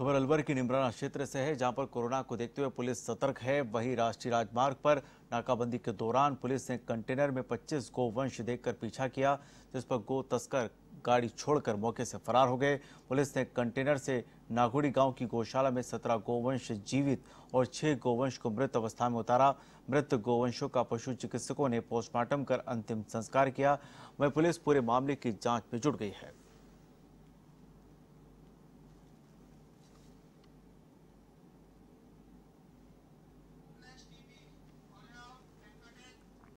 खबर अलवर की निमराना क्षेत्र से है जहां पर कोरोना को देखते हुए पुलिस सतर्क है वहीं राष्ट्रीय राजमार्ग पर नाकाबंदी के दौरान पुलिस ने कंटेनर में 25 गोवंश देखकर पीछा किया जिस पर गो तस्कर गाड़ी छोड़कर मौके से फरार हो गए पुलिस ने कंटेनर से नागोड़ी गांव की गौशाला में सत्रह गोवंश जीवित और छह गोवंश को मृत अवस्था में उतारा मृत गोवंशों का पशु चिकित्सकों ने पोस्टमार्टम कर अंतिम संस्कार किया वहीं पुलिस पूरे मामले की जाँच में जुट गई है